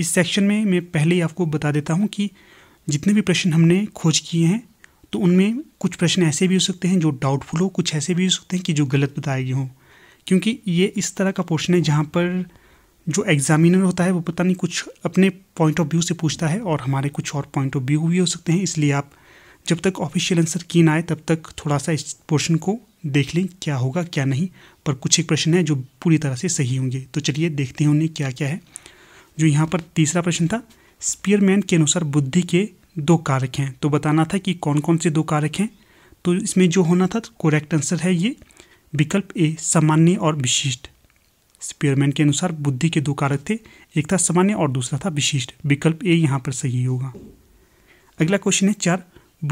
इस सेक्शन में मैं पहले ही आपको बता देता हूँ कि जितने भी प्रश्न हमने खोज किए हैं तो उनमें कुछ प्रश्न ऐसे भी हो सकते हैं जो डाउटफुल हो कुछ ऐसे भी हो सकते हैं कि जो गलत बताए गए हों क्योंकि ये इस तरह का पोर्शन है जहाँ पर जो एग्जामिनर होता है वो पता नहीं कुछ अपने पॉइंट ऑफ व्यू से पूछता है और हमारे कुछ और पॉइंट ऑफ व्यू भी हो सकते हैं इसलिए आप जब तक ऑफिशियल आंसर की ना आए तब तक थोड़ा सा इस पोर्शन को देख लें क्या होगा क्या नहीं पर कुछ एक प्रश्न है जो पूरी तरह से सही होंगे तो चलिए देखते हैं उन्हें क्या क्या है जो यहाँ पर तीसरा प्रश्न था स्पीयरमैन के अनुसार बुद्धि के दो कारक हैं तो बताना था कि कौन कौन से दो कारक हैं तो इसमें जो होना था करेक्ट तो आंसर है ये विकल्प ए सामान्य और विशिष्ट स्पीयरमैन के अनुसार बुद्धि के दो कारक थे एक था सामान्य और दूसरा था विशिष्ट विकल्प ए यहाँ पर सही होगा अगला क्वेश्चन है चार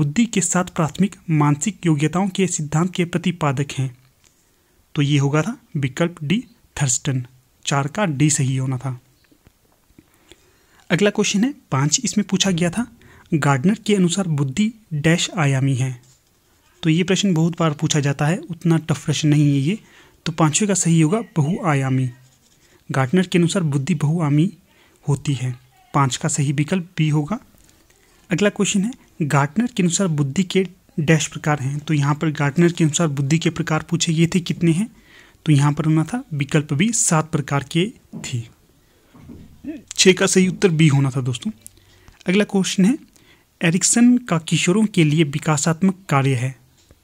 बुद्धि के साथ प्राथमिक मानसिक योग्यताओं के सिद्धांत के प्रतिपादक हैं तो ये होगा था विकल्प डी थर्स्टन चार का डी सही होना था अगला क्वेश्चन है पाँच इसमें पूछा गया था गार्डनर के अनुसार बुद्धि डैश आयामी है तो ये प्रश्न बहुत बार पूछा जाता है उतना टफ प्रश्न नहीं है ये तो पाँचवें का सही होगा बहुआयामी गार्डनर के अनुसार बुद्धि बहुआयामी होती है पाँच का सही विकल्प बी होगा अगला क्वेश्चन है गार्डनर के अनुसार बुद्धि के डैश प्रकार हैं तो यहाँ पर गार्डनर के अनुसार बुद्धि के प्रकार पूछे गए थे कितने हैं तो यहाँ पर होना था विकल्प भी सात प्रकार के थे छः का सही उत्तर बी होना था दोस्तों अगला क्वेश्चन है एरिक्सन का किशोरों के लिए विकासात्मक कार्य है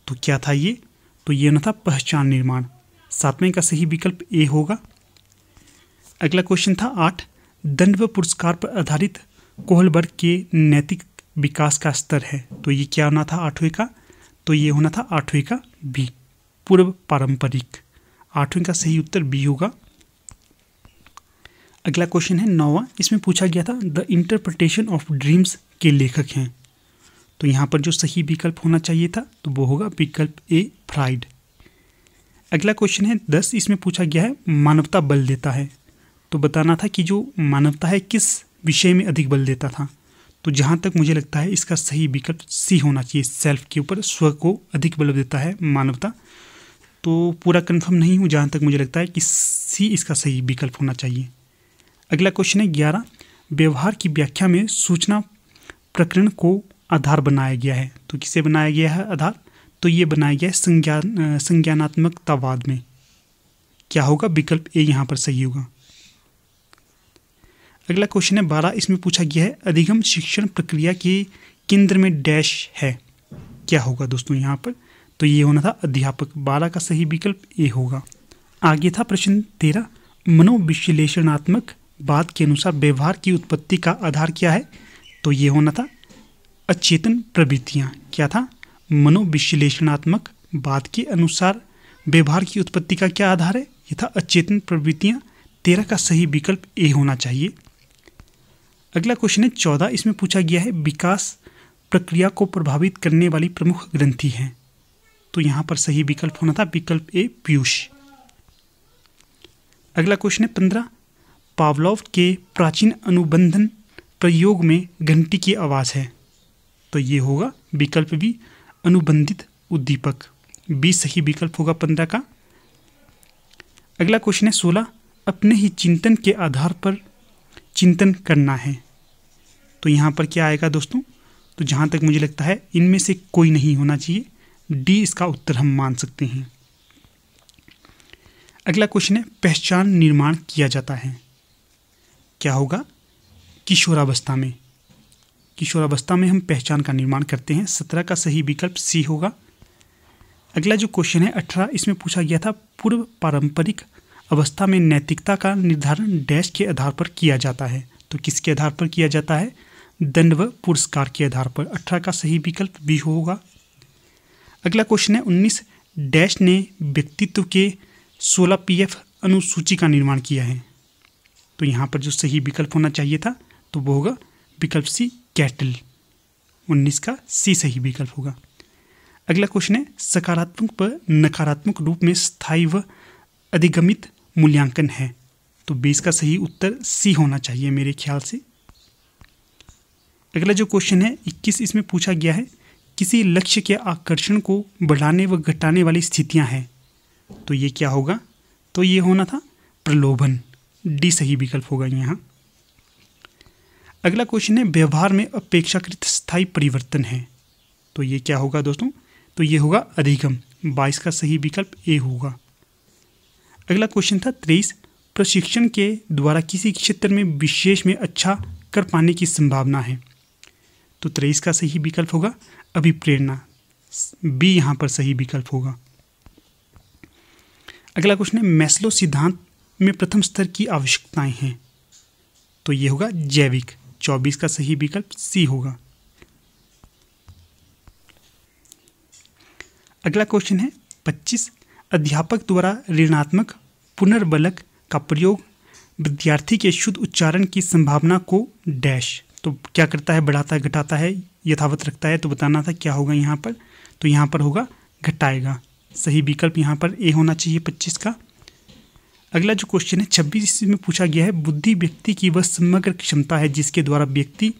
तो क्या था ये तो ये होना था पहचान निर्माण सातवें का सही विकल्प ए होगा अगला क्वेश्चन था आठ दंड व पुरस्कार पर आधारित कोहलबर्ग के नैतिक विकास का स्तर है तो ये क्या होना था आठवें का तो ये होना था आठवें का बी पूर्व पारंपरिक आठवें का सही उत्तर बी होगा अगला क्वेश्चन है नौवा इसमें पूछा गया था द इंटरप्रटेशन ऑफ ड्रीम्स के लेखक हैं तो यहाँ पर जो सही विकल्प होना चाहिए था तो वो होगा विकल्प ए फ्राइड अगला क्वेश्चन है दस इसमें पूछा गया है मानवता बल देता है तो बताना था कि जो मानवता है किस विषय में अधिक बल देता था तो जहाँ तक मुझे लगता है इसका सही विकल्प सी होना चाहिए सेल्फ के ऊपर स्व को अधिक बल देता है मानवता तो पूरा कन्फर्म नहीं हूँ जहाँ तक मुझे लगता है कि सी इसका सही विकल्प होना चाहिए अगला क्वेश्चन है ग्यारह व्यवहार की व्याख्या में सूचना प्रकरण को आधार बनाया गया है तो किसे बनाया गया है आधार तो ये बनाया गया है संज्ञान संज्ञानात्मकतावाद में क्या होगा विकल्प ए यहाँ पर सही होगा अगला क्वेश्चन है बारह इसमें पूछा गया है अधिगम शिक्षण प्रक्रिया के केंद्र में डैश है क्या होगा दोस्तों यहाँ पर तो ये होना था अध्यापक बारह का सही विकल्प ए होगा आगे था प्रश्न तेरह मनोविश्लेषणात्मक बात के अनुसार व्यवहार की उत्पत्ति का आधार क्या है तो ये होना था अचेतन प्रवृत्तियाँ क्या था मनोविश्लेषणात्मक बात के अनुसार व्यवहार की उत्पत्ति का क्या आधार है ये था अचेतन प्रवृत्तियाँ तेरह का सही विकल्प ए होना चाहिए अगला क्वेश्चन है चौदह इसमें पूछा गया है विकास प्रक्रिया को प्रभावित करने वाली प्रमुख ग्रंथि हैं तो यहाँ पर सही विकल्प होना था विकल्प ए पीयूष अगला क्वेश्चन है पंद्रह पावलोव के प्राचीन अनुबंधन प्रयोग में घंटी की आवाज़ है तो ये होगा विकल्प भी अनुबंधित उद्दीपक बी सही विकल्प होगा पंद्रह का अगला क्वेश्चन है सोलह अपने ही चिंतन के आधार पर चिंतन करना है तो यहाँ पर क्या आएगा दोस्तों तो जहाँ तक मुझे लगता है इनमें से कोई नहीं होना चाहिए डी इसका उत्तर हम मान सकते हैं अगला क्वेश्चन है पहचान निर्माण किया जाता है क्या होगा किशोरावस्था में किशोरावस्था में हम पहचान का निर्माण करते हैं सत्रह का सही विकल्प सी होगा अगला जो क्वेश्चन है अठारह इसमें पूछा गया था पूर्व पारंपरिक अवस्था में नैतिकता का निर्धारण डैश के आधार पर किया जाता है तो किसके आधार पर किया जाता है दंड व पुरस्कार के आधार पर अठारह का सही विकल्प बी होगा अगला क्वेश्चन है उन्नीस डैश ने व्यक्तित्व के सोलह पी अनुसूची का निर्माण किया है तो यहाँ पर जो सही विकल्प होना चाहिए था तो वो होगा विकल्प सी कैटल उन्नीस का सी सही विकल्प होगा अगला क्वेश्चन है सकारात्मक व नकारात्मक रूप में स्थायी व अधिगमित मूल्यांकन है तो बीस का सही उत्तर सी होना चाहिए मेरे ख्याल से अगला जो क्वेश्चन है इक्कीस इसमें पूछा गया है किसी लक्ष्य के आकर्षण को बढ़ाने व घटाने वाली स्थितियां हैं तो ये क्या होगा तो ये होना था प्रलोभन डी सही विकल्प होगा यहाँ अगला क्वेश्चन है व्यवहार में अपेक्षाकृत स्थायी परिवर्तन है तो ये क्या होगा दोस्तों तो ये होगा अधिगम बाईस का सही विकल्प ए होगा अगला क्वेश्चन था तेईस प्रशिक्षण के द्वारा किसी क्षेत्र में विशेष में अच्छा कर पाने की संभावना है तो तेईस का सही विकल्प होगा अभिप्रेरणा बी यहाँ पर सही विकल्प होगा अगला क्वेश्चन है मैस्लो सिद्धांत में प्रथम स्तर की आवश्यकताएं हैं तो ये होगा जैविक 24 का सही विकल्प सी होगा अगला क्वेश्चन है 25 अध्यापक द्वारा ऋणात्मक पुनर्बलक का प्रयोग विद्यार्थी के शुद्ध उच्चारण की संभावना को डैश तो क्या करता है बढ़ाता है घटाता है यथावत रखता है तो बताना था क्या होगा यहाँ पर तो यहाँ पर होगा घटाएगा सही विकल्प यहाँ पर ए होना चाहिए पच्चीस का अगला जो क्वेश्चन है छब्बीस में पूछा गया है बुद्धि व्यक्ति की वह समग्र क्षमता है जिसके द्वारा व्यक्ति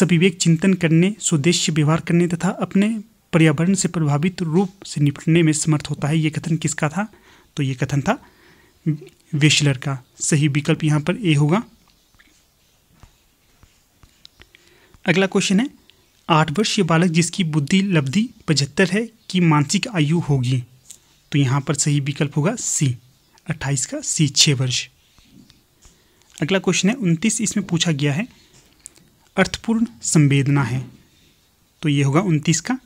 सविवेक चिंतन करने स्वदेश व्यवहार करने तथा अपने पर्यावरण से प्रभावित रूप से निपटने में समर्थ होता है ये कथन किसका था तो ये कथन था वेशलर का सही विकल्प यहाँ पर ए होगा अगला क्वेश्चन है आठ वर्षीय बालक जिसकी बुद्धि लब्धि पचहत्तर है की मानसिक आयु होगी तो यहाँ पर सही विकल्प होगा सी अट्ठाईस का सी छः वर्ष अगला क्वेश्चन है उनतीस इसमें पूछा गया है अर्थपूर्ण संवेदना है तो ये होगा उनतीस का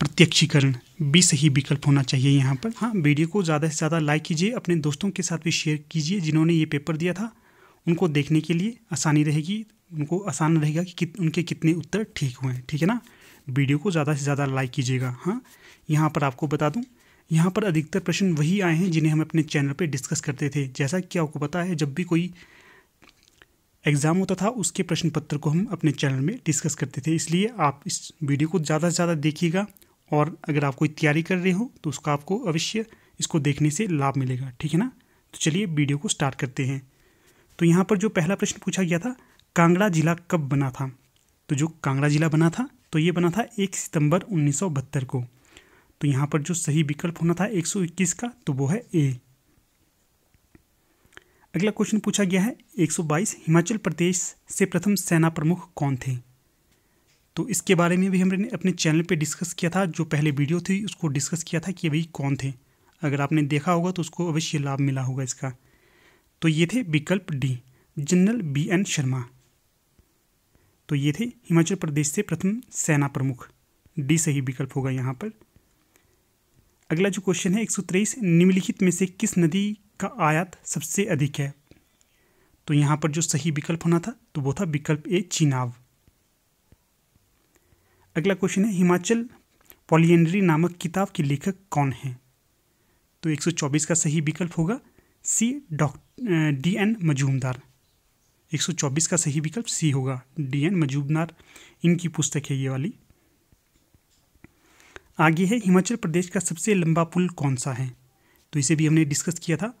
प्रत्यक्षीकरण भी सही विकल्प होना चाहिए यहाँ पर हाँ वीडियो को ज़्यादा से ज़्यादा लाइक कीजिए अपने दोस्तों के साथ भी शेयर कीजिए जिन्होंने ये पेपर दिया था उनको देखने के लिए आसानी रहेगी उनको आसान रहेगा कि, कि उनके कितने उत्तर ठीक हुए हैं ठीक है ना वीडियो को ज़्यादा से ज़्यादा लाइक कीजिएगा हाँ यहाँ पर आपको बता दूँ यहाँ पर अधिकतर प्रश्न वही आए हैं जिन्हें हम अपने चैनल पर डिस्कस करते थे जैसा कि आपको पता है जब भी कोई एग्ज़ाम होता था उसके प्रश्न पत्र को हम अपने चैनल में डिस्कस करते थे इसलिए आप इस वीडियो को ज़्यादा से ज़्यादा देखिएगा और अगर आप कोई तैयारी कर रहे हो तो उसका आपको अवश्य इसको देखने से लाभ मिलेगा ठीक है ना तो चलिए वीडियो को स्टार्ट करते हैं तो यहाँ पर जो पहला प्रश्न पूछा गया था कांगड़ा जिला कब बना था तो जो कांगड़ा जिला बना था तो ये बना था एक सितंबर उन्नीस को तो यहाँ पर जो सही विकल्प होना था 121 का तो वो है ए अगला क्वेश्चन पूछा गया है 122 हिमाचल प्रदेश से प्रथम सेना प्रमुख कौन थे तो इसके बारे में भी हमने अपने चैनल पे डिस्कस किया था जो पहले वीडियो थी उसको डिस्कस किया था कि भाई कौन थे अगर आपने देखा होगा तो उसको अवश्य लाभ मिला होगा इसका तो ये थे विकल्प D general B N Sharma तो ये थे हिमाचल प्रदेश से प्रथम सेना प्रमुख डी सही विकल्प होगा यहाँ पर अगला जो क्वेश्चन है एक निम्नलिखित में से किस नदी का आयात सबसे अधिक है तो यहाँ पर जो सही विकल्प होना था तो वो था विकल्प ए चिनाव अगला क्वेश्चन है हिमाचल पॉलियनरी नामक किताब के लेखक कौन हैं तो 124 का सही विकल्प होगा C doc D N Majumdar 124 का सही विकल्प सी होगा डी एन मजूमदार इनकी पुस्तक है ये वाली आगे है हिमाचल प्रदेश का सबसे लंबा पुल कौन सा है तो इसे भी हमने डिस्कस किया था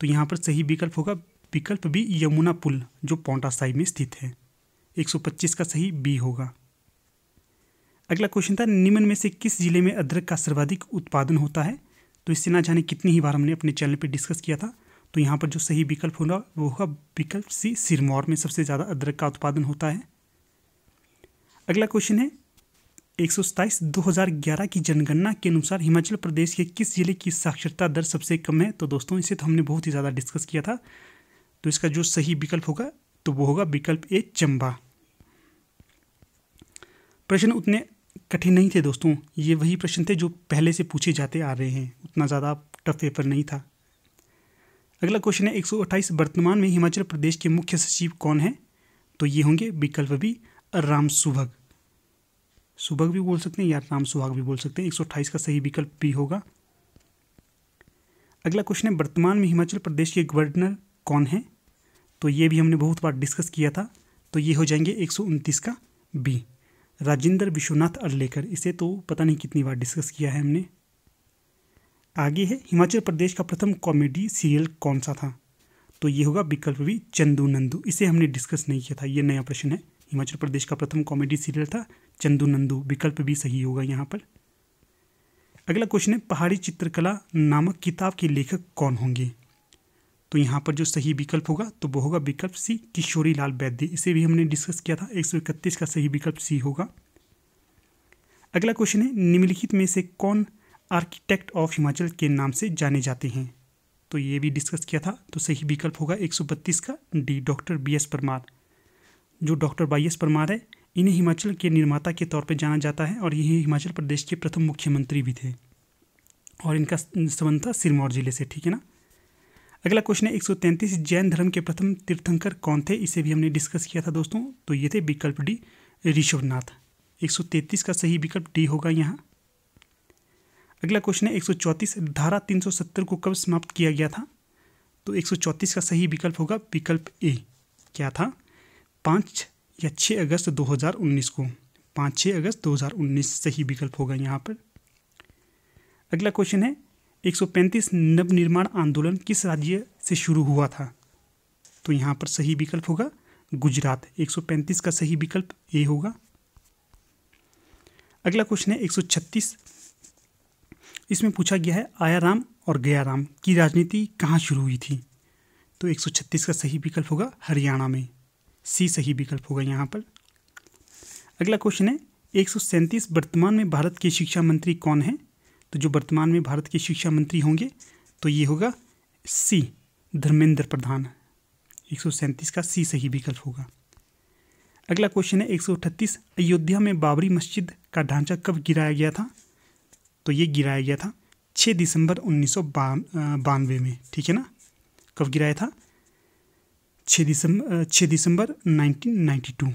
तो यहाँ पर सही विकल्प होगा विकल्प बी यमुना पुल जो पौंटा साहिब में स्थित है 125 का सही बी होगा अगला क्वेश्चन था निम्न में से किस जिले में अदरक का सर्वाधिक उत्पादन होता है तो इससे ना जाने कितनी ही बार हमने अपने चैनल पर डिस्कस किया था तो यहाँ पर जो सही विकल्प होगा वो होगा विकल्प सी सिरमौर में सबसे ज़्यादा अदरक का उत्पादन होता है अगला क्वेश्चन है एक सौ सताईस दो हजार ग्यारह की जनगणना के अनुसार हिमाचल प्रदेश के किस जिले की साक्षरता दर सबसे कम है तो दोस्तों इसे तो हमने बहुत ही ज़्यादा डिस्कस किया था तो इसका जो सही विकल्प होगा तो वो होगा विकल्प ए चंबा प्रश्न उतने कठिन नहीं थे दोस्तों ये वही प्रश्न थे जो पहले से पूछे जाते आ रहे हैं उतना ज़्यादा टफ पेपर नहीं था अगला क्वेश्चन है अट्ठाईस वर्तमान में हिमाचल प्रदेश के मुख्य सचिव कौन है तो ये होंगे विकल्प भी राम सुभग सुबह भी बोल सकते हैं या राम सुहाग भी बोल सकते हैं एक का सही विकल्प भी होगा अगला क्वेश्चन है वर्तमान में हिमाचल प्रदेश के गवर्नर कौन है तो ये भी हमने बहुत बार डिस्कस किया था तो ये हो जाएंगे एक का बी राजेंद्र विश्वनाथ अर्लेकर इसे तो पता नहीं कितनी बार डिस्कस किया है हमने आगे है हिमाचल प्रदेश का प्रथम कॉमेडी सीरियल कौन सा था तो ये होगा विकल्प भी चंदू नंदू इसे हमने डिस्कस नहीं किया था ये नया प्रश्न है हिमाचल प्रदेश का प्रथम कॉमेडी सीरियल था चंदू नंदू विकल्प भी सही होगा यहाँ पर अगला क्वेश्चन है पहाड़ी चित्रकला नामक किताब के लेखक कौन होंगे तो यहाँ पर जो सही विकल्प होगा तो वो होगा विकल्प सी किशोरी लाल वैद्य इसे भी हमने डिस्कस किया था एक का सही विकल्प सी होगा अगला क्वेश्चन है निम्नलिखित में से कौन आर्किटेक्ट ऑफ हिमाचल के नाम से जाने जाते हैं तो ये भी डिस्कस किया था तो सही विकल्प होगा 132 का D doctor B S Parmar जो डॉक्टर बाई एस परमार है इन्हें हिमाचल के निर्माता के तौर पर जाना जाता है और यही हिमाचल प्रदेश के प्रथम मुख्यमंत्री भी थे और इनका संबंध था सिरमौर जिले से ठीक है ना अगला क्वेश्चन है एक जैन धर्म के प्रथम तीर्थंकर कौन थे इसे भी हमने डिस्कस किया था दोस्तों तो ये थे विकल्प डी ऋषभनाथ एक का सही विकल्प डी होगा यहाँ अगला क्वेश्चन है एक धारा 370 को कब समाप्त किया गया था तो एक का सही विकल्प होगा विकल्प ए क्या था पाँच या 6 अगस्त 2019 को पाँच छः अगस्त 2019 सही विकल्प होगा यहाँ पर अगला क्वेश्चन है 135 नवनिर्माण आंदोलन किस राज्य से शुरू हुआ था तो यहाँ पर सही विकल्प होगा गुजरात 135 का सही विकल्प ए होगा अगला क्वेश्चन है 136 इसमें पूछा गया है आया राम और गया राम की राजनीति कहाँ शुरू हुई थी तो 136 का सही विकल्प होगा हरियाणा में सी सही विकल्प होगा यहाँ पर अगला क्वेश्चन है एक वर्तमान में भारत के शिक्षा मंत्री कौन है तो जो वर्तमान में भारत के शिक्षा मंत्री होंगे तो ये होगा सी धर्मेंद्र प्रधान एक का सी सही विकल्प होगा अगला क्वेश्चन है एक अयोध्या में बाबरी मस्जिद का ढांचा कब गिराया गया था तो ये गिराया गया था 6 दिसंबर उन्नीस में ठीक है ना कब गिराया था छः दिसंबर छः दिसंबर 1992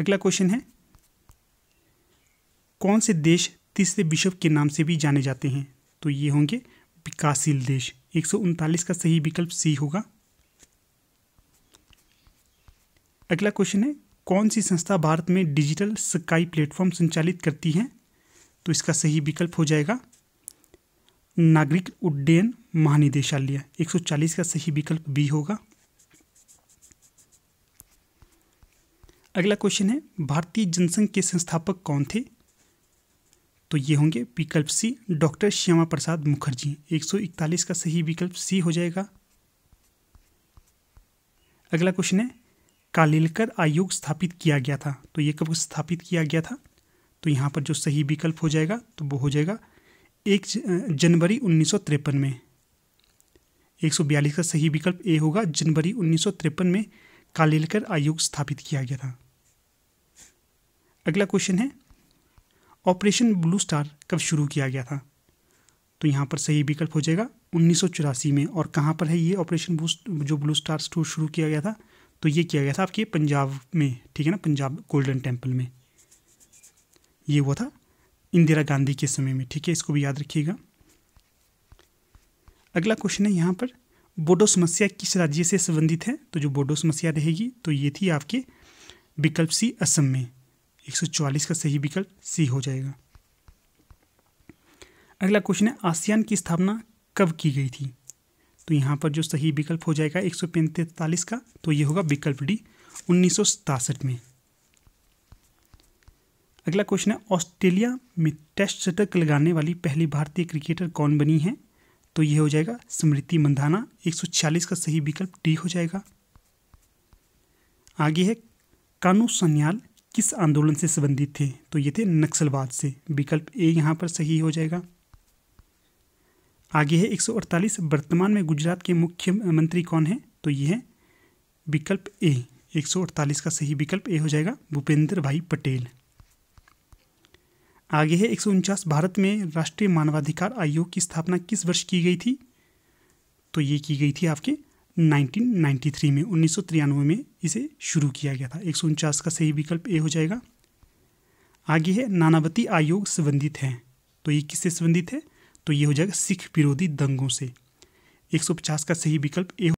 अगला क्वेश्चन है कौन से देश तीसरे विश्व के नाम से भी जाने जाते हैं तो ये होंगे विकासशील देश एक का सही विकल्प सी होगा अगला क्वेश्चन है कौन सी संस्था भारत में डिजिटल स्काई प्लेटफॉर्म संचालित करती है तो इसका सही विकल्प हो जाएगा नागरिक उड्डयन महानिदेशालय 140 का सही विकल्प बी होगा अगला क्वेश्चन है भारतीय जनसंघ के संस्थापक कौन थे तो ये होंगे विकल्प सी डॉक्टर श्यामा प्रसाद मुखर्जी 141 का सही विकल्प सी हो जाएगा अगला क्वेश्चन है कालीलकर आयोग स्थापित किया गया था तो ये कब स्थापित किया गया था तो यहाँ पर जो सही विकल्प हो जाएगा तो वो हो जाएगा एक जनवरी उन्नीस में 142 का सही विकल्प ए होगा जनवरी उन्नीस में कालेलकर आयोग स्थापित किया गया था अगला क्वेश्चन है ऑपरेशन ब्लू स्टार कब शुरू किया गया था तो यहाँ पर सही विकल्प हो जाएगा उन्नीस में और कहाँ पर है ये ऑपरेशन जो ब्लू स्टार स्टोर शुरू किया गया था तो ये किया गया था आपके पंजाब में ठीक है ना पंजाब गोल्डन टेम्पल में ये हुआ था इंदिरा गांधी के समय में ठीक है इसको भी याद रखिएगा अगला क्वेश्चन है यहाँ पर बोडो समस्या किस राज्य से संबंधित है तो जो बोडो समस्या रहेगी तो ये थी आपके विकल्प सी असम में 144 का सही विकल्प सी हो जाएगा अगला क्वेश्चन है आसियान की स्थापना कब की गई थी तो यहाँ पर जो सही विकल्प हो जाएगा एक का तो ये होगा विकल्प डी उन्नीस में अगला क्वेश्चन है ऑस्ट्रेलिया में टेस्ट शतक लगाने वाली पहली भारतीय क्रिकेटर कौन बनी है तो यह हो जाएगा स्मृति मंधाना 140 का सही विकल्प डी हो जाएगा आगे है कानू सन्याल किस आंदोलन से संबंधित थे तो ये थे नक्सलवाद से विकल्प ए यहाँ पर सही हो जाएगा आगे है 148 वर्तमान में गुजरात के मुख्यमंत्री कौन है तो ये है विकल्प ए 148 का सही विकल्प ए हो जाएगा भूपेंद्र भाई पटेल आगे है एक भारत में राष्ट्रीय मानवाधिकार आयोग की स्थापना किस वर्ष की गई थी तो ये की गई थी आपके 1993 में उन्नीस में इसे शुरू किया गया था एक का सही विकल्प ए हो जाएगा आगे है नानावती आयोग संबंधित हैं तो ये किससे संबंधित है तो ये हो जाएगा सिख विरोधी दंगों से 150 का सही विकल्प ए